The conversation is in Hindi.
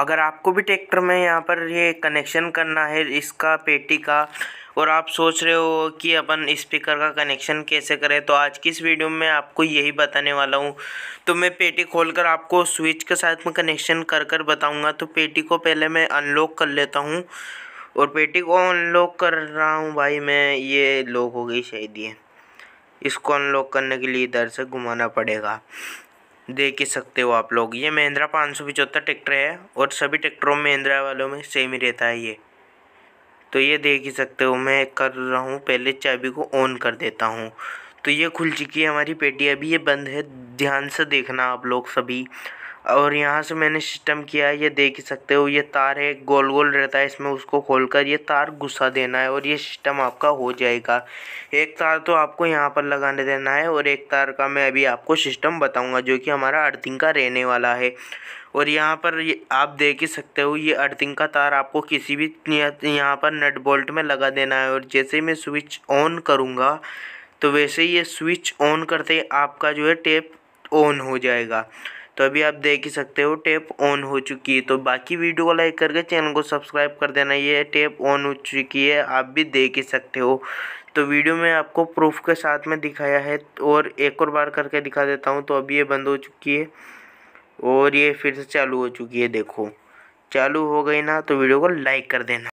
अगर आपको भी ट्रैक्टर में यहाँ पर ये कनेक्शन करना है इसका पेटी का और आप सोच रहे हो कि अपन स्पीकर का कनेक्शन कैसे करें तो आज की इस वीडियो में आपको यही बताने वाला हूँ तो मैं पेटी खोल कर आपको स्विच के साथ में कनेक्शन कर कर बताऊँगा तो पेटी को पहले मैं अनलॉक कर लेता हूँ और पेटी को अनलॉक कर रहा हूँ भाई मैं ये लॉक हो गई शायद ये इसको अनलॉक करने के लिए इधर से घुमाना पड़ेगा देख ही सकते हो आप लोग ये महिंद्रा पाँच सौ पिचहत्तर ट्रैक्टर है और सभी ट्रैक्टरों में महिंद्रा वालों में सेम ही रहता है ये तो ये देख ही सकते हो मैं कर रहा हूँ पहले चाबी को ऑन कर देता हूँ तो ये खुल चुकी है हमारी पेटी अभी ये बंद है ध्यान से देखना आप लोग सभी और यहाँ से मैंने सिस्टम किया है ये देख ही सकते हो ये तार है गोल गोल रहता है इसमें उसको खोलकर ये तार घुसा देना है और ये सिस्टम आपका हो जाएगा एक तार तो आपको यहाँ पर लगाने देना है और एक तार का मैं अभी आपको सिस्टम बताऊँगा जो कि हमारा अर्थिंग का रहने वाला है और यहाँ पर ये आप देख ही सकते हो ये अर्थिंग का तार आपको किसी भी यहाँ पर नट बोल्ट में लगा देना है और जैसे ही मैं स्विच ऑन करूँगा तो वैसे ही ये स्विच ऑन करते आपका जो है टेप ऑन हो जाएगा तो अभी आप देख ही सकते हो टेप ऑन हो चुकी है तो बाकी वीडियो को लाइक करके चैनल को सब्सक्राइब कर देना ये टेप ऑन हो चुकी है आप भी देख ही सकते हो तो वीडियो में आपको प्रूफ के साथ में दिखाया है और एक और बार करके दिखा देता हूँ तो अभी ये बंद हो चुकी है और ये फिर से चालू हो चुकी है देखो चालू हो गई ना तो वीडियो को लाइक कर देना